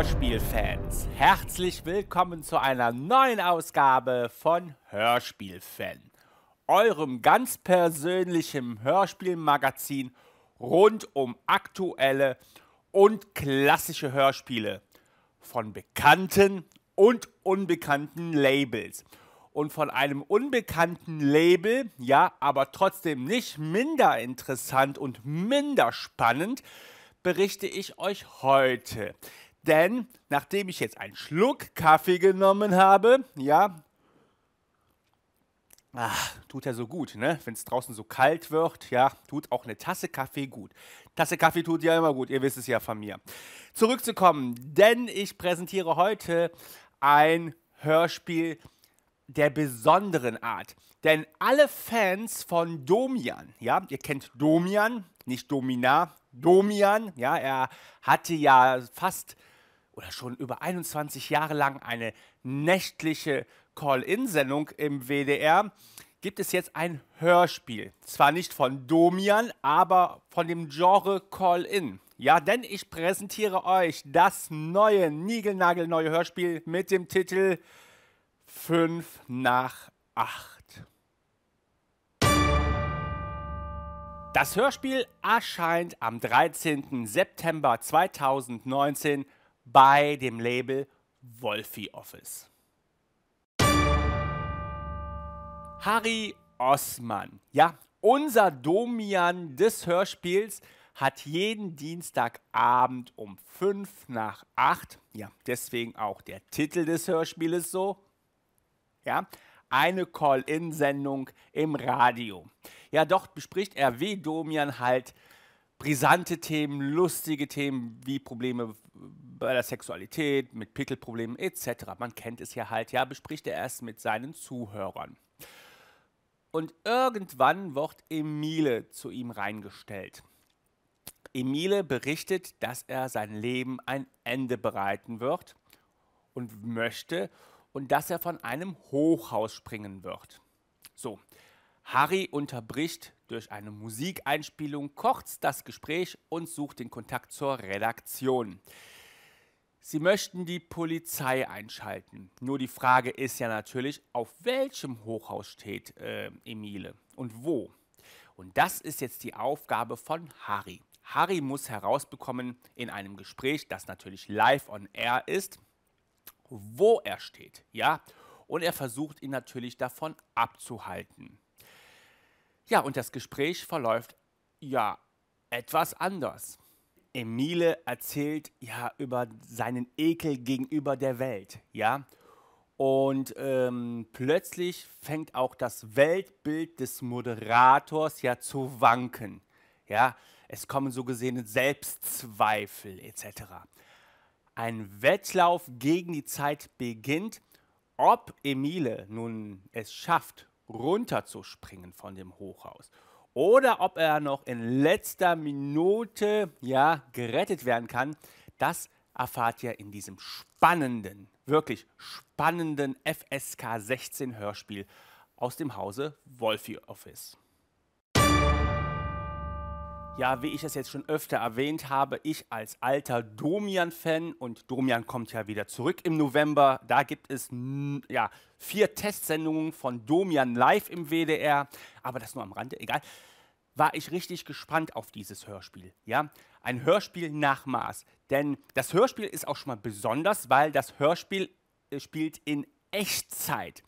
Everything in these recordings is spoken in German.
Hörspielfans, herzlich willkommen zu einer neuen Ausgabe von Hörspielfan, eurem ganz persönlichen Hörspielmagazin rund um aktuelle und klassische Hörspiele von bekannten und unbekannten Labels. Und von einem unbekannten Label, ja, aber trotzdem nicht minder interessant und minder spannend, berichte ich euch heute. Denn nachdem ich jetzt einen Schluck Kaffee genommen habe, ja, Ach, tut ja so gut, ne? Wenn es draußen so kalt wird, ja, tut auch eine Tasse Kaffee gut. Tasse Kaffee tut ja immer gut, ihr wisst es ja von mir. Zurückzukommen, denn ich präsentiere heute ein Hörspiel der besonderen Art. Denn alle Fans von Domian, ja, ihr kennt Domian, nicht Domina, Domian, ja, er hatte ja fast oder schon über 21 Jahre lang eine nächtliche Call-in-Sendung im WDR, gibt es jetzt ein Hörspiel. Zwar nicht von Domian, aber von dem Genre Call-in. Ja, denn ich präsentiere euch das neue, niegelnagelneue Hörspiel mit dem Titel 5 nach 8. Das Hörspiel erscheint am 13. September 2019 bei dem Label Wolfie Office. Harry Osman, ja, unser Domian des Hörspiels hat jeden Dienstagabend um 5 nach 8, ja, deswegen auch der Titel des Hörspieles so, ja, eine Call-in-Sendung im Radio. Ja, dort bespricht er wie Domian halt brisante Themen, lustige Themen wie Probleme bei der Sexualität, mit Pickelproblemen etc. Man kennt es ja halt, ja, bespricht er erst mit seinen Zuhörern. Und irgendwann wird Emile zu ihm reingestellt. Emile berichtet, dass er sein Leben ein Ende bereiten wird und möchte und dass er von einem Hochhaus springen wird. So, Harry unterbricht durch eine Musikeinspielung kocht das Gespräch und sucht den Kontakt zur Redaktion. Sie möchten die Polizei einschalten. Nur die Frage ist ja natürlich, auf welchem Hochhaus steht äh, Emile und wo. Und das ist jetzt die Aufgabe von Harry. Harry muss herausbekommen in einem Gespräch, das natürlich live on air ist, wo er steht, ja? Und er versucht ihn natürlich davon abzuhalten. Ja, und das Gespräch verläuft ja etwas anders. Emile erzählt ja über seinen Ekel gegenüber der Welt, ja. Und ähm, plötzlich fängt auch das Weltbild des Moderators ja zu wanken, ja. Es kommen so gesehene Selbstzweifel etc. Ein Wettlauf gegen die Zeit beginnt. Ob Emile nun es schafft, runterzuspringen von dem Hochhaus. Oder ob er noch in letzter Minute ja, gerettet werden kann, das erfahrt ihr in diesem spannenden, wirklich spannenden FSK 16 Hörspiel aus dem Hause Wolfie Office ja, wie ich es jetzt schon öfter erwähnt habe, ich als alter Domian-Fan und Domian kommt ja wieder zurück im November. Da gibt es ja, vier Testsendungen von Domian live im WDR, aber das nur am Rande, egal. War ich richtig gespannt auf dieses Hörspiel. Ja, ein Hörspiel nach Maß. Denn das Hörspiel ist auch schon mal besonders, weil das Hörspiel äh, spielt in Echtzeit.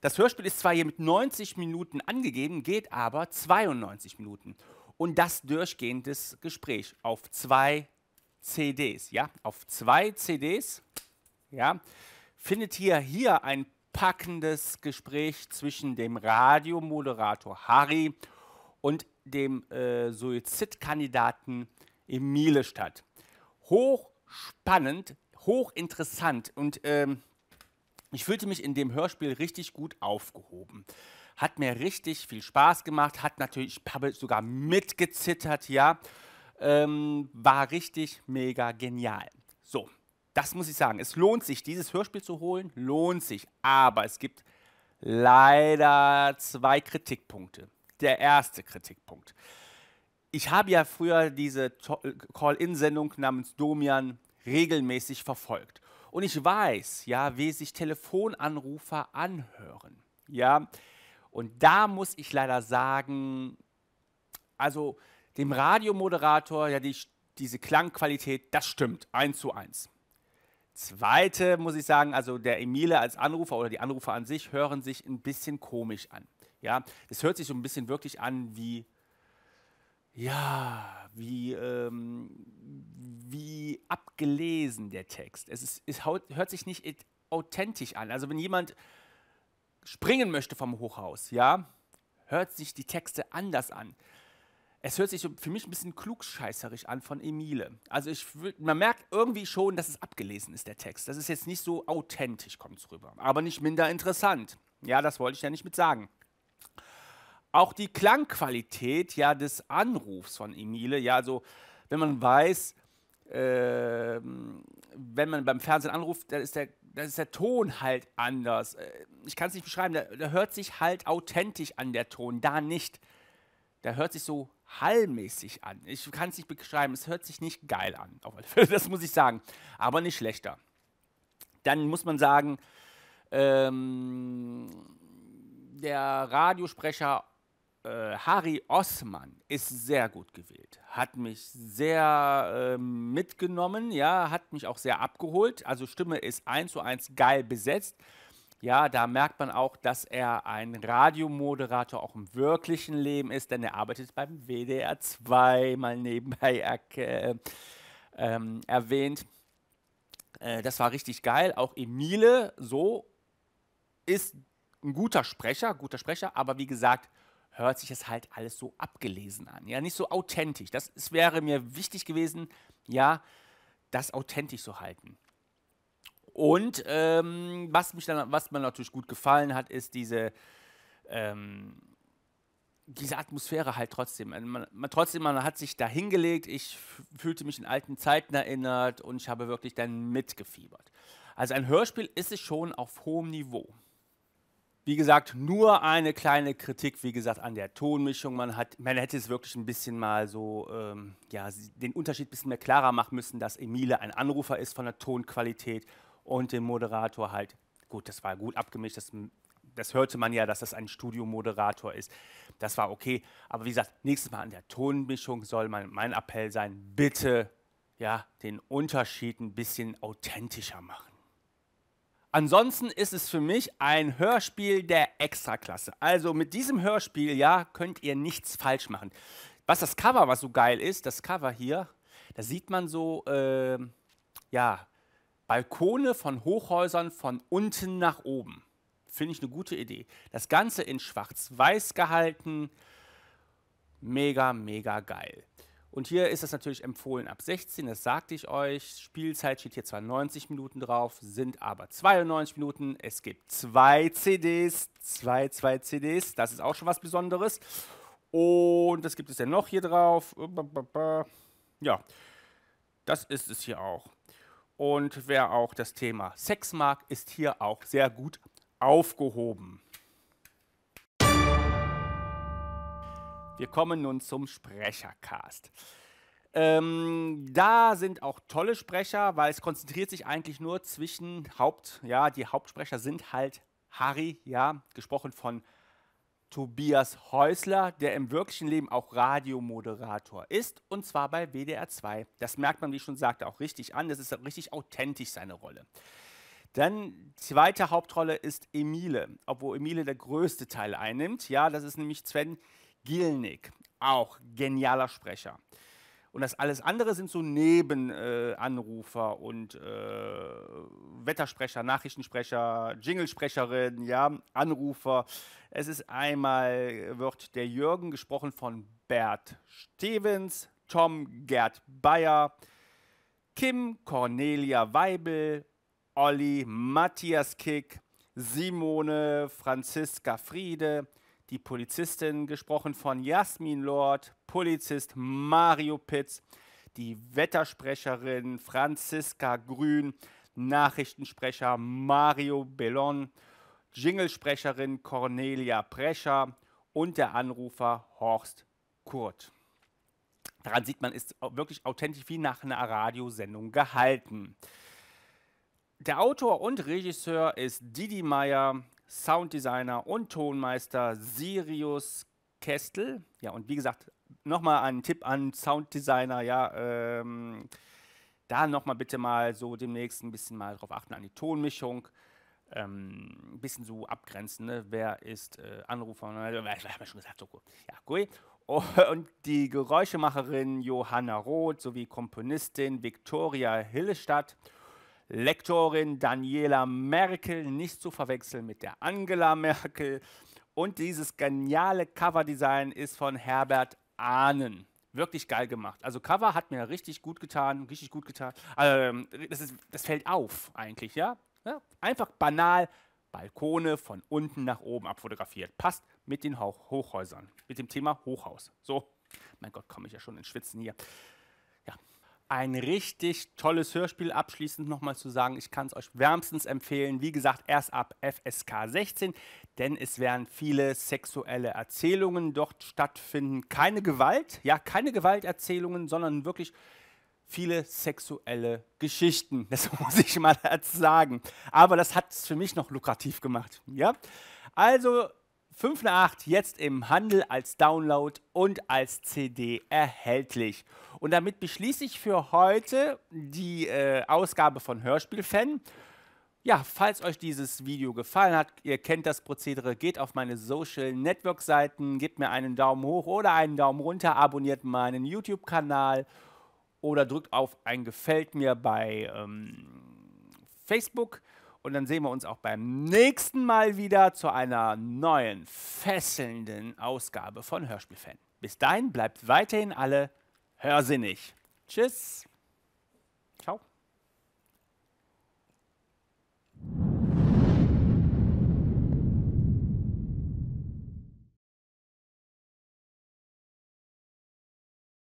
Das Hörspiel ist zwar hier mit 90 Minuten angegeben, geht aber 92 Minuten und das durchgehendes Gespräch auf zwei CDs, ja, auf zwei CDs, ja, findet hier, hier ein packendes Gespräch zwischen dem Radiomoderator Harry und dem äh, Suizidkandidaten Emile statt. Hochspannend, hochinteressant und ähm, ich fühlte mich in dem Hörspiel richtig gut aufgehoben. Hat mir richtig viel Spaß gemacht, hat natürlich, ich habe sogar mitgezittert, ja. Ähm, war richtig mega genial. So, das muss ich sagen. Es lohnt sich, dieses Hörspiel zu holen, lohnt sich. Aber es gibt leider zwei Kritikpunkte. Der erste Kritikpunkt. Ich habe ja früher diese Call-In-Sendung namens Domian regelmäßig verfolgt. Und ich weiß, ja, wie sich Telefonanrufer anhören. Ja, und da muss ich leider sagen, also dem Radiomoderator, ja, die, diese Klangqualität, das stimmt, eins zu eins. Zweite muss ich sagen, also der Emile als Anrufer oder die Anrufer an sich hören sich ein bisschen komisch an. Ja, es hört sich so ein bisschen wirklich an wie, ja, wie, ähm, wie abgelesen der Text. Es, ist, es haut, hört sich nicht authentisch an. Also wenn jemand springen möchte vom Hochhaus, ja, hört sich die Texte anders an. Es hört sich für mich ein bisschen klugscheißerisch an von Emile. Also ich, man merkt irgendwie schon, dass es abgelesen ist, der Text. Das ist jetzt nicht so authentisch, kommt es rüber. Aber nicht minder interessant. Ja, das wollte ich ja nicht mit sagen. Auch die Klangqualität ja des Anrufs von Emile, ja, also wenn man weiß, äh, wenn man beim Fernsehen anruft, dann ist der da ist der Ton halt anders. Äh, ich kann es nicht beschreiben, da, da, hört sich halt authentisch an der Ton, da nicht. Da hört sich so hallmäßig an. Ich kann es nicht beschreiben, es hört sich nicht geil an, das muss ich sagen, aber nicht schlechter. Dann muss man sagen, ähm, der Radiosprecher äh, Harry Osman ist sehr gut gewählt, hat mich sehr äh, mitgenommen, ja, hat mich auch sehr abgeholt. Also Stimme ist eins zu eins geil besetzt. Ja, da merkt man auch, dass er ein Radiomoderator auch im wirklichen Leben ist, denn er arbeitet beim WDR 2 mal nebenbei er, äh, ähm, erwähnt. Äh, das war richtig geil. Auch Emile, so ist ein guter Sprecher, guter Sprecher, aber wie gesagt, hört sich das halt alles so abgelesen an. Ja, nicht so authentisch. Das, das wäre mir wichtig gewesen, ja, das authentisch zu halten. Und ähm, was, mich dann, was mir natürlich gut gefallen hat, ist diese, ähm, diese Atmosphäre halt trotzdem. Also man, man, trotzdem, man hat sich da hingelegt, ich fühlte mich in alten Zeiten erinnert und ich habe wirklich dann mitgefiebert. Also ein Hörspiel ist es schon auf hohem Niveau. Wie gesagt, nur eine kleine Kritik, wie gesagt, an der Tonmischung. Man, hat, man hätte es wirklich ein bisschen mal so, ähm, ja, den Unterschied ein bisschen mehr klarer machen müssen, dass Emile ein Anrufer ist von der Tonqualität und den Moderator halt, gut, das war gut abgemischt, das, das hörte man ja, dass das ein Studiomoderator ist. Das war okay. Aber wie gesagt, nächstes Mal an der Tonmischung soll mein, mein Appell sein, bitte ja, den Unterschied ein bisschen authentischer machen. Ansonsten ist es für mich ein Hörspiel der Extraklasse. Also mit diesem Hörspiel, ja, könnt ihr nichts falsch machen. Was das Cover, was so geil ist, das Cover hier, da sieht man so, äh, ja, Balkone von Hochhäusern von unten nach oben. Finde ich eine gute Idee. Das Ganze in schwarz-weiß gehalten. Mega, mega geil. Und hier ist es natürlich empfohlen ab 16, das sagte ich euch. Spielzeit steht hier zwar 90 Minuten drauf, sind aber 92 Minuten. Es gibt zwei CDs, zwei, zwei CDs, das ist auch schon was Besonderes. Und das gibt es ja noch hier drauf. Ja, das ist es hier auch. Und wer auch das Thema Sex mag, ist hier auch sehr gut aufgehoben. Wir kommen nun zum Sprechercast. Ähm, da sind auch tolle Sprecher, weil es konzentriert sich eigentlich nur zwischen Haupt, ja, die Hauptsprecher sind halt Harry, ja, gesprochen von Tobias Häusler, der im wirklichen Leben auch Radiomoderator ist, und zwar bei WDR 2. Das merkt man, wie ich schon sagte, auch richtig an. Das ist richtig authentisch seine Rolle. Dann zweite Hauptrolle ist Emile, obwohl Emile der größte Teil einnimmt. Ja, das ist nämlich Sven Gilnick, auch genialer Sprecher. Und das alles andere sind so Nebenanrufer äh, und äh, Wettersprecher, Nachrichtensprecher, Jinglesprecherin, ja, Anrufer. Es ist einmal, wird der Jürgen gesprochen von Bert Stevens, Tom Gerd Bayer, Kim Cornelia Weibel, Olli Matthias Kick, Simone Franziska Friede, die Polizistin, gesprochen von Jasmin Lord, Polizist Mario Pitz, die Wettersprecherin Franziska Grün, Nachrichtensprecher Mario Bellon, Jinglesprecherin Cornelia Prescher und der Anrufer Horst Kurt. Daran sieht man, ist wirklich authentisch wie nach einer Radiosendung gehalten. Der Autor und Regisseur ist Didi Meyer, Sounddesigner und Tonmeister Sirius Kestel. Ja, und wie gesagt, nochmal ein Tipp an Sounddesigner, ja, ähm, da nochmal bitte mal so demnächst ein bisschen mal drauf achten an die Tonmischung. Ähm, ein bisschen so abgrenzen, ne? wer ist äh, Anrufer, ich habe schon gesagt, so gut. Ja, oh, gut. Und die Geräuschemacherin Johanna Roth sowie Komponistin Viktoria Hillestadt Lektorin Daniela Merkel, nicht zu verwechseln mit der Angela Merkel. Und dieses geniale Cover-Design ist von Herbert Ahnen. Wirklich geil gemacht. Also Cover hat mir richtig gut getan, richtig gut getan. Also, das, ist, das fällt auf eigentlich, ja? ja? Einfach banal Balkone von unten nach oben abfotografiert. Passt mit den Hochhäusern, mit dem Thema Hochhaus. So, mein Gott, komme ich ja schon ins Schwitzen hier. Ja, ein richtig tolles Hörspiel. Abschließend nochmal zu sagen, ich kann es euch wärmstens empfehlen. Wie gesagt, erst ab FSK 16, denn es werden viele sexuelle Erzählungen dort stattfinden. Keine Gewalt, ja, keine Gewalterzählungen, sondern wirklich viele sexuelle Geschichten. Das muss ich mal sagen. Aber das hat es für mich noch lukrativ gemacht. Ja, also 5 nach 8 jetzt im Handel als Download und als CD erhältlich. Und damit beschließe ich für heute die äh, Ausgabe von Hörspielfan. Ja, falls euch dieses Video gefallen hat, ihr kennt das Prozedere, geht auf meine Social Network Seiten, gebt mir einen Daumen hoch oder einen Daumen runter, abonniert meinen YouTube-Kanal oder drückt auf ein Gefällt mir bei ähm, Facebook. Und dann sehen wir uns auch beim nächsten Mal wieder zu einer neuen, fesselnden Ausgabe von Hörspielfan. Bis dahin bleibt weiterhin alle hörsinnig. Tschüss.